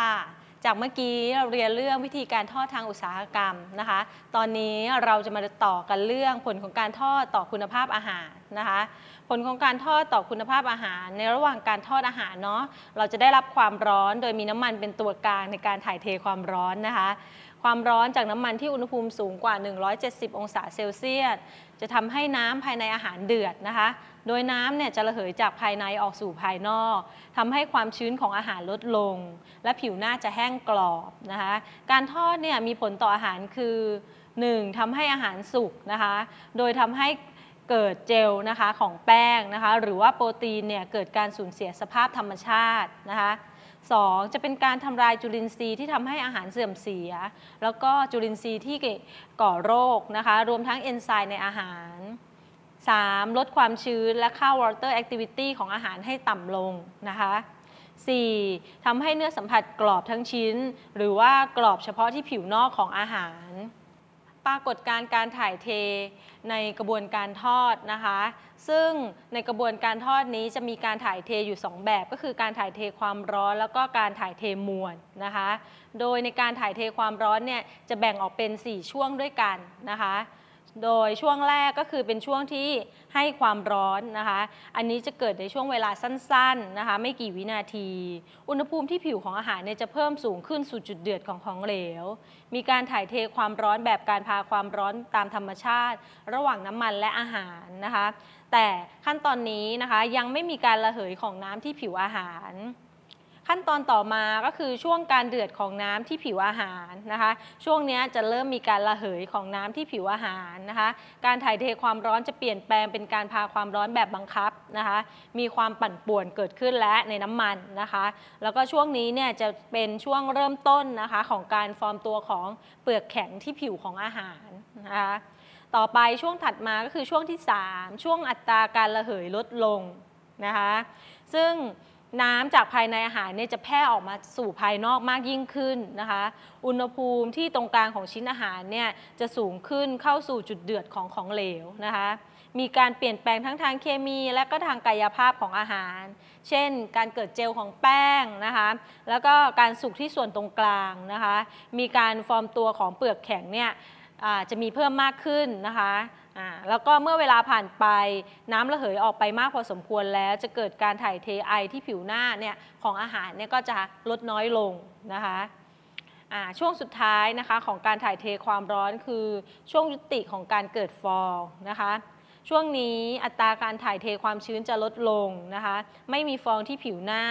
ค่ะจากเมื่อกี้เราเรียนเรื่องวิธีการทอดทางอุตสาหกรรมนะคะ ตอนนี้เราจะมาต่อกันเรื่องผลของการทอดต่อคุณภาพอาหารนะคะ ผลของการทอดต่อคุณภาพอาหาร ในระหว่างการทอดอาหารเนาะ เราจะได้รับความร้อนโดยมีน้ำมันเป็นตัวกลางในการถ่ายเทความร้อนนะคะความร้อนจากน้ำมันที่อุณหภูมิสูงกว่า 170 องศาเซลเซียส จะทำให้น้ำภายในอาหารเดือดนะคะ โดยน้ำเนี่ยจะระเหยจากภายในออกสู่ภายนอก ทำให้ความชื้นของอาหารลดลง และผิวหน้าจะแห้งกรอบนะคะ การทอดเนี่ยมีผลต่ออาหารคือ 1. ทำให้อาหารสุกนะคะ โดยทำให้เกิดเจลนะคะของแป้งนะคะ หรือว่าโปรตีนเนี่ยเกิดการสูญเสียสภาพธรรมชาตินะคะ 2. จะเป็นการทำลายจุลินทรีย์ที่ทำให้อาหารเสื่อมเสีย แล้วก็จุลินทรีย์ที่ก่อโรคนะคะรวมทั้งเอนไซม์ในอาหาร 3. ลดความชื้นและค่า water activity ของอาหารให้ต่ำลงนะคะ 4. ทำให้เนื้อสัมผัสกรอบทั้งชิ้น หรือว่ากรอบเฉพาะที่ผิวนอกของอาหารปรากฏการการถ่ายเทในกระบวนการทอดนะคะ ซึ่งในกระบวนการทอดนี้จะมีการถ่ายเทอยู่ 2 แบบ ก็คือการถ่ายเทความร้อน แล้วก็การถ่ายเทมวลนะคะโดยในการถ่ายเทความร้อนเนี่ยจะแบ่งออกเป็น 4 ช่วงด้วยกันนะคะโดยช่วงแรกก็คือเป็นช่วงที่ให้ความร้อนนะคะ อันนี้จะเกิดในช่วงเวลาสั้น ๆ นะคะไม่กี่วินาที อุณหภูมิที่ผิวของอาหารเนี่ยจะเพิ่มสูงขึ้นสู่จุดเดือดของของเหลว มีการถ่ายเทความร้อนแบบการพาความร้อนตามธรรมชาติ ระหว่างน้ำมันและอาหารนะคะ แต่ขั้นตอนนี้นะคะยังไม่มีการระเหยของน้ำที่ผิวอาหารขั้นตอนต่อมาก็คือช่วงการเดือดของน้ำที่ผิวอาหารนะคะช่วงนี้จะเริ่มมีการระเหยของน้ำที่ผิวอาหารนะคะการถ่ายเทความร้อนจะเปลี่ยนแปลงเป็นการพาความร้อนแบบบังคับนะคะมีความปั่นป่วนเกิดขึ้นและในน้ำมันนะคะแล้วก็ช่วงนี้เนี่ยจะเป็นช่วงเริ่มต้นนะคะของการฟอร์มตัวของเปลือกแข็งที่ผิวของอาหารนะคะต่อไปช่วงถัดมาก็คือช่วงที่3ช่วงอัตราการระเหยลดลงนะคะซึ่งน้ำจากภายในอาหารเนี่ยจะแพร่ออกมาสู่ภายนอกมากยิ่งขึ้นนะคะ อุณหภูมิที่ตรงกลางของชิ้นอาหารเนี่ยจะสูงขึ้นเข้าสู่จุดเดือดของของเหลวนะคะ มีการเปลี่ยนแปลงทั้งทางเคมี และก็ทางกายภาพของอาหาร เช่นการเกิดเจลของแป้งนะคะ แล้วก็การสุกที่ส่วนตรงกลางนะคะ มีการฟอร์มตัวของเปลือกแข็งเนี่ยจะมีเพิ่มมากขึ้นนะคะแล้วก็เมื่อเวลาผ่านไปน้ำระเหยออกไปมากพอสมควรแล้ว จะเกิดการถ่ายเทไอที่ผิวหน้าเนี่ยของอาหารเนี่ยก็จะลดน้อยลงนะคะช่วงสุดท้ายนะคะของการถ่ายเทความร้อนคือช่วงยุติของการเกิดฟองนะคะช่วงนี้อัตราการถ่ายเทความชื้นจะลดลงนะคะ ไม่มีฟองที่ผิวหน้า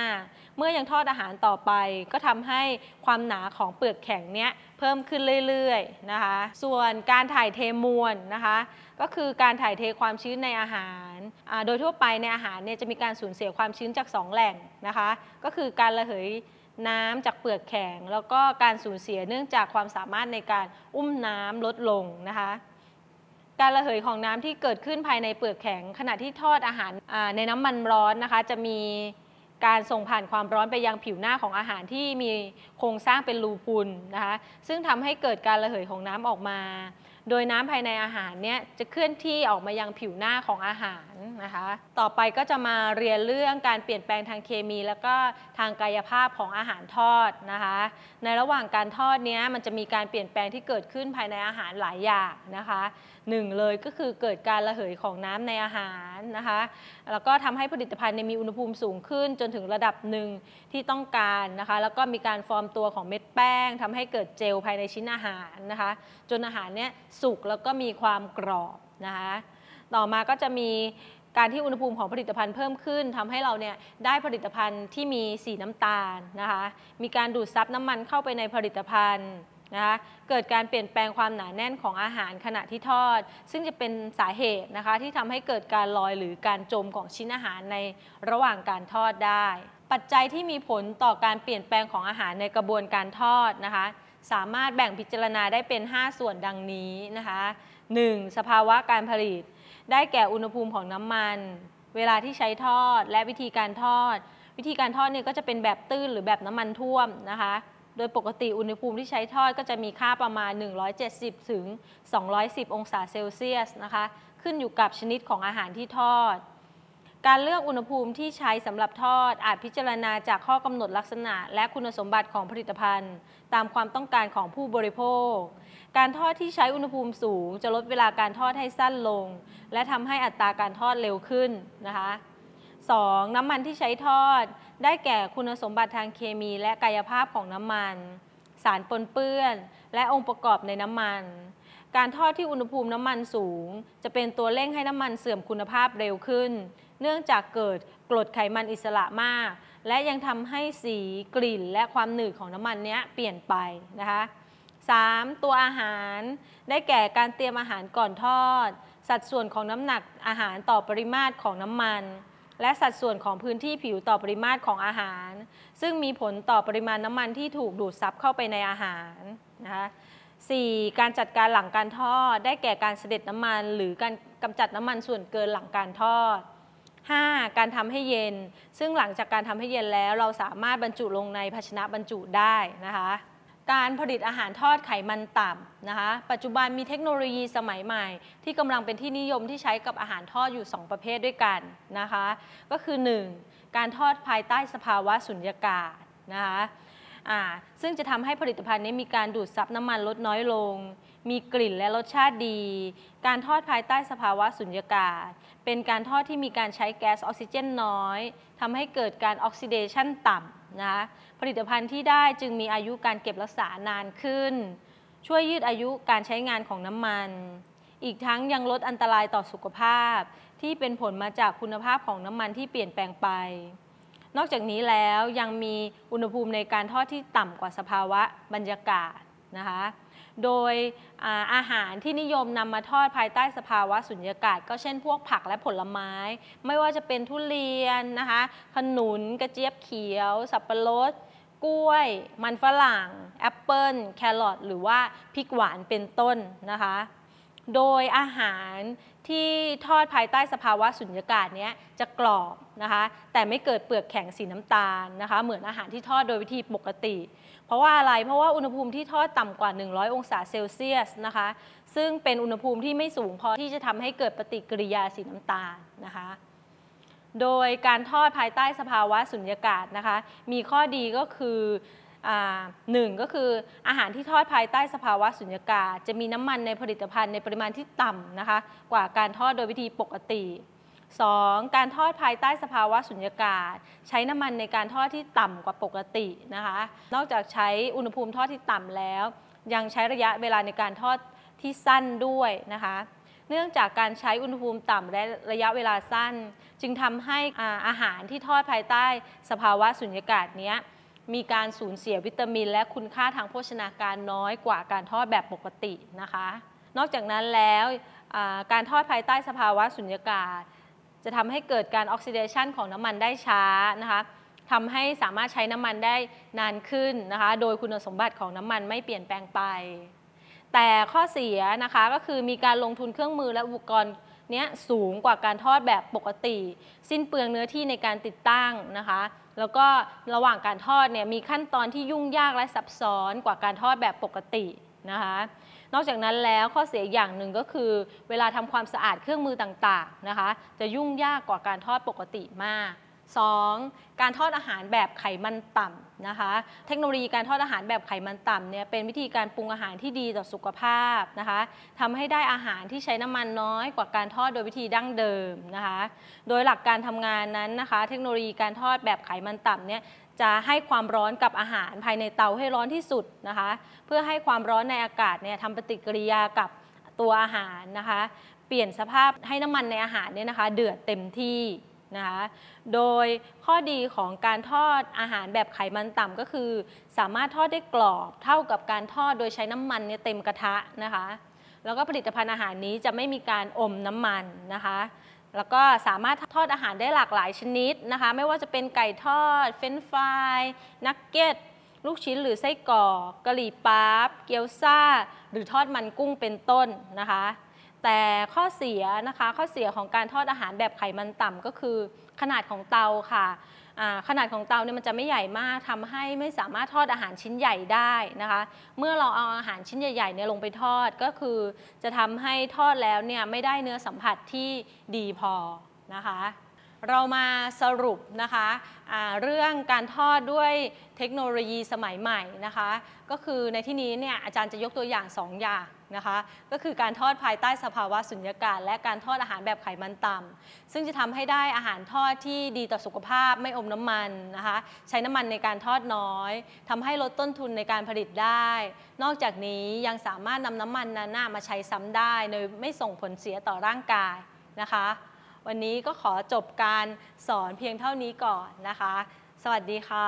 เมื่อยังทอดอาหารต่อไปก็ทำให้ความหนาของเปลือกแข็งเนี้ยเพิ่มขึ้นเรื่อยๆนะคะ ส่วนการถ่ายเทมวลนะคะ ก็คือการถ่ายเทความชื้นในอาหาร โดยทั่วไปในอาหารเนี่ยจะมีการสูญเสียความชื้นจาก 2 แหล่งนะคะ ก็คือการระเหยน้ำจากเปลือกแข็ง แล้วก็การสูญเสียเนื่องจากความสามารถในการอุ้มน้ำลดลงนะคะการระเหยของน้ำที่เกิดขึ้นภายในเปลือกแข็ง ขณะที่ทอดอาหารในน้ำมันร้อนนะคะจะมีการส่งผ่านความร้อนไปยังผิวหน้าของอาหารที่มีโครงสร้างเป็นรูปุนนะคะซึ่งทำให้เกิดการระเหยของน้ำออกมา โดยน้ำภายในอาหารเนี่ยจะเคลื่อนที่ออกมายังผิวหน้าของอาหารนะคะต่อไปก็จะมาเรียนเรื่องการเปลี่ยนแปลงทางเคมี แล้วก็ทางกายภาพของอาหารทอดนะคะในระหว่างการทอดเนี้ยมันจะมีการเปลี่ยนแปลงที่เกิดขึ้นภายในอาหารหลายอย่างนะคะหนึ่งเลยก็คือเกิดการระเหยของน้ำในอาหารนะคะ แล้วก็ทำให้ผลิตภัณฑ์มีอุณหภูมิสูงขึ้น จนถึงระดับหนึ่งที่ต้องการนะคะ แล้วก็มีการฟอร์มตัวของเม็ดแป้ง ทำให้เกิดเจลภายในชิ้นอาหารนะคะ จนอาหารเนี้ยสุกแล้วก็มีความกรอบนะคะ ต่อมาก็จะมีการที่อุณหภูมิของผลิตภัณฑ์เพิ่มขึ้น ทำให้เราเนี่ยได้ผลิตภัณฑ์ที่มีสีน้ำตาลนะคะ มีการดูดซับน้ำมันเข้าไปในผลิตภัณฑ์นะคะเกิดการเปลี่ยนแปลงความหนาแน่นของอาหารขณะที่ทอด ซึ่งจะเป็นสาเหตุนะคะที่ทำให้เกิดการลอยหรือการจมของชิ้นอาหารในระหว่างการทอดได้ ปัจจัยที่มีผลต่อการเปลี่ยนแปลงของอาหารในกระบวนการทอดนะคะ สามารถแบ่งพิจารณาได้เป็น 5 ส่วนดังนี้นะคะ 1. สภาวะการผลิต ได้แก่อุณหภูมิของน้ำมัน เวลาที่ใช้ทอด และวิธีการทอด วิธีการทอดเนี่ยก็จะเป็นแบบตื้นหรือแบบน้ำมันท่วมนะคะโดยปกติอุณหภูมิที่ใช้ทอดก็จะมีค่าประมาณ 170 ถึง 210 องศาเซลเซียสนะคะ ขึ้นอยู่กับชนิดของอาหารที่ทอด การเลือกอุณหภูมิที่ใช้สำหรับทอด อาจพิจารณาจากข้อกำหนดลักษณะและคุณสมบัติของผลิตภัณฑ์ ตามความต้องการของผู้บริโภค การทอดที่ใช้อุณหภูมิสูงจะลดเวลาการทอดให้สั้นลง และทำให้อัตราการทอดเร็วขึ้นนะคะ 2. น้ำมันที่ใช้ทอด ได้แก่คุณสมบัติทางเคมีและกายภาพของน้ำมัน สารปนเปื้อน และองค์ประกอบในน้ำมัน การทอดที่อุณหภูมิน้ำมันสูง จะเป็นตัวเร่งให้น้ำมันเสื่อมคุณภาพเร็วขึ้น เนื่องจากเกิดกรดไขมันอิสระมาก และยังทำให้สีกลิ่นและความหนืดของน้ำมันเนี้ยเปลี่ยนไปนะคะ 3. ตัวอาหาร ได้แก่การเตรียมอาหารก่อนทอด สัดส่วนของน้ำหนักอาหารต่อปริมาตรของน้ำมันและสัดส่วนของพื้นที่ผิวต่อปริมาตรของอาหาร ซึ่งมีผลต่อปริมาณน้ำมันที่ถูกดูดซับเข้าไปในอาหารนะคะ4การจัดการหลังการทอด ได้แก่การเสด็จน้ำมัน หรือการกำจัดน้ำมันส่วนเกินหลังการทอด 5. การทำให้เย็น ซึ่งหลังจากการทำให้เย็นแล้วเราสามารถบรรจุลงในภาชนะบรรจุได้นะคะการผลิตอาหารทอดไขมันต่ำนะคะ ปัจจุบันมีเทคโนโลยีสมัยใหม่ที่กำลังเป็นที่นิยมที่ใช้กับอาหารทอดอยู่ 2 ประเภทด้วยกันนะคะ ก็คือ 1. การทอดภายใต้สภาวะสุญญากาศนะคะซึ่งจะทำให้ผลิตภัณฑ์นี้มีการดูดซับน้ำมันลดน้อยลงมีกลิ่นและรสชาติดี การทอดภายใต้สภาวะสุญญากาศ เป็นการทอดที่มีการใช้แก๊สออกซิเจน น้อยทำให้เกิดการออกซิเดชันต่ำนะคะผลิตภัณฑ์ที่ได้จึงมีอายุการเก็บรักษานานขึ้น ช่วยยืดอายุการใช้งานของน้ำมัน อีกทั้งยังลดอันตรายต่อสุขภาพที่เป็นผลมาจากคุณภาพของน้ำมันที่เปลี่ยนแปลงไป นอกจากนี้แล้วยังมีอุณหภูมิในการทอดที่ต่ำกว่าสภาวะบรรยากาศนะคะ โดยอาหารที่นิยมนำมาทอดภายใต้สภาวะสุญญากาศ ก็เช่นพวกผักและผลไม้ ไม่ว่าจะเป็นทุเรียนนะคะขนุนกระเจี๊ยบเขียว สับปะรดกล้วย มันฝรั่งแอปเปิลแครอทหรือว่าพริกหวานเป็นต้นนะคะโดยอาหารที่ทอดภายใต้สภาวะสุญญากาศนี้จะกรอบนะคะแต่ไม่เกิดเปลือกแข็งสีน้ำตาลนะคะเหมือนอาหารที่ทอดโดยวิธีปกติเพราะว่าอะไร เพราะว่าอุณหภูมิที่ทอดต่ำกว่า 100 องศาเซลเซียสนะคะ ซึ่งเป็นอุณหภูมิที่ไม่สูงพอที่จะทำให้เกิดปฏิกิริยาสีน้ำตาลนะคะ โดยการทอดภายใต้สภาวะสุญญากาศนะคะ มีข้อดีก็คือหนึ่งก็คืออาหารที่ทอดภายใต้สภาวะสุญญากาศ จะมีน้ำมันในผลิตภัณฑ์ในปริมาณที่ต่ำนะคะ กว่าการทอดโดยวิธีปกติ 2. การทอดภายใต้สภาวะสุญญากาศ ใช้น้ำมันในการทอดที่ต่ำกว่าปกตินะคะนอกจากใช้อุณหภูมิทอดที่ต่ำแล้ว ยังใช้ระยะเวลาในการทอดที่สั้นด้วยนะคะเนื่องจากการใช้อุณหภูมิต่ำและระยะเวลาสั้น จึงทำให้อาหารที่ทอดภายใต้สภาวะสุญญากาศนี้มีการสูญเสียวิตามินและคุณค่าทางโภชนาการน้อยกว่าการทอดแบบปกตินะคะนอกจากนั้นแล้วการทอดภายใต้สภาวะสุญญากาศจะทำให้เกิดการออกซิเดชันของน้ำมันได้ช้านะคะทำให้สามารถใช้น้ำมันได้นานขึ้นนะคะ โดยคุณสมบัติของน้ำมันไม่เปลี่ยนแปลงไป แต่ข้อเสียนะคะก็คือมีการลงทุนเครื่องมือและอุปกรณ์เนี้ยสูงกว่าการทอดแบบปกติ สิ้นเปลืองเนื้อที่ในการติดตั้งนะคะ แล้วก็ระหว่างการทอดเนี่ยมีขั้นตอนที่ยุ่งยากและซับซ้อนกว่าการทอดแบบปกตินะคะนอกจากนั้นแล้วข้อเสียอย่างหนึ่งก็คือเวลาทำความสะอาดเครื่องมือต่างๆนะคะจะยุ่งยากกว่าการทอดปกติมาก 2. การทอดอาหารแบบไขมันต่ำนะคะเทคโนโลยีการทอดอาหารแบบไขมันต่ำเนี่ยเป็นวิธีการปรุงอาหารที่ดีต่อสุขภาพนะคะทำให้ได้อาหารที่ใช้น้ำมันน้อยกว่าการทอดโดยวิธีดั้งเดิมนะคะโดยหลักการทำงานนั้นนะคะ เทคโนโลยีการทอดแบบไขมันต่ำเนี่ยจะให้ความร้อนกับอาหารภายในเตาให้ร้อนที่สุดนะคะ เพื่อให้ความร้อนในอากาศเนี่ยทำปฏิกิริยากับตัวอาหารนะคะ เปลี่ยนสภาพให้น้ำมันในอาหารเนี่ยนะคะ เดือดเต็มที่นะคะโดยข้อดีของการทอดอาหารแบบไขมันต่ำก็คือ สามารถทอดได้กรอบ เท่ากับการทอดโดยใช้น้ำมันเนี่ยเต็มกระทะนะคะ แล้วก็ผลิตภัณฑ์อาหารนี้จะไม่มีการอมน้ำมันนะคะแล้วก็สามารถทอดอาหารได้หลากหลายชนิดนะคะ ไม่ว่าจะเป็นไก่ทอด เฟรนฟรายนักเก็ต ลูกชิ้นหรือไส้กรอก กะหรี่ปั๊บเกี๊ยวซ่า หรือทอดมันกุ้งเป็นต้นนะคะ แต่ข้อเสียนะคะข้อเสียของการทอดอาหารแบบไขมันต่ำก็คือ ขนาดของเตาค่ะขนาดของเตาเนี่ยมันจะไม่ใหญ่มากทำให้ไม่สามารถทอดอาหารชิ้นใหญ่ได้นะคะเมื่อเราเอาอาหารชิ้นใหญ่ๆเนี่ยลงไปทอดก็คือจะทำให้ทอดแล้วเนี่ยไม่ได้เนื้อสัมผัสที่ดีพอนะคะเรามาสรุปนะคะเรื่องการทอดด้วยเทคโนโลยีสมัยใหม่นะคะก็คือในที่นี้เนี่ยอาจารย์จะยกตัวอย่าง 2 อย่างนะคะก็คือการทอดภายใต้สภาวะสุญญากาศ และการทอดอาหารแบบไขมันต่ำซึ่งจะทำให้ได้อาหารทอดที่ดีต่อสุขภาพไม่อมน้ำมันนะคะ ใช้น้ำมันในการทอดน้อยทำให้ลดต้นทุนในการผลิตได้ นอกจากนี้ยังสามารถนำน้ำมันนานามาใช้ซ้ำได้โดยไม่ส่งผลเสียต่อร่างกายนะคะ วันนี้ก็ขอจบการสอนเพียงเท่านี้ก่อนนะคะ สวัสดีค่ะ